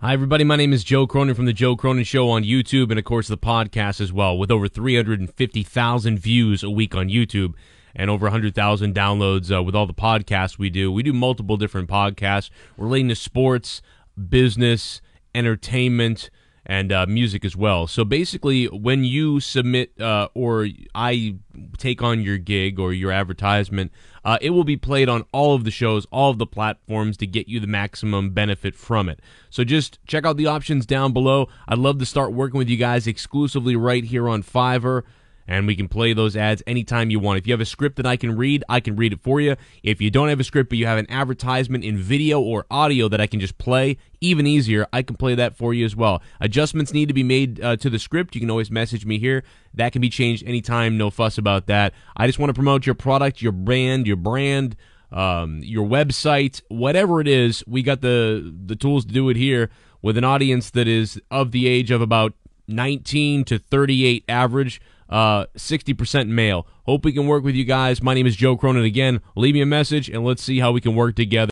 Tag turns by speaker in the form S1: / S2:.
S1: Hi, everybody. My name is Joe Cronin from The Joe Cronin Show on YouTube and, of course, the podcast as well, with over 350,000 views a week on YouTube and over 100,000 downloads uh, with all the podcasts we do. We do multiple different podcasts relating to sports, business, entertainment, and uh, music as well. So basically, when you submit uh, or I take on your gig or your advertisement, uh, it will be played on all of the shows, all of the platforms to get you the maximum benefit from it. So just check out the options down below. I'd love to start working with you guys exclusively right here on Fiverr and we can play those ads anytime you want. If you have a script that I can read, I can read it for you. If you don't have a script, but you have an advertisement in video or audio that I can just play, even easier, I can play that for you as well. Adjustments need to be made uh, to the script. You can always message me here. That can be changed anytime. No fuss about that. I just want to promote your product, your brand, your brand. Um, your website, whatever it is, we got the the tools to do it here with an audience that is of the age of about 19 to 38 average uh, 60% male. Hope we can work with you guys. My name is Joe Cronin again. Leave me a message and let's see how we can work together.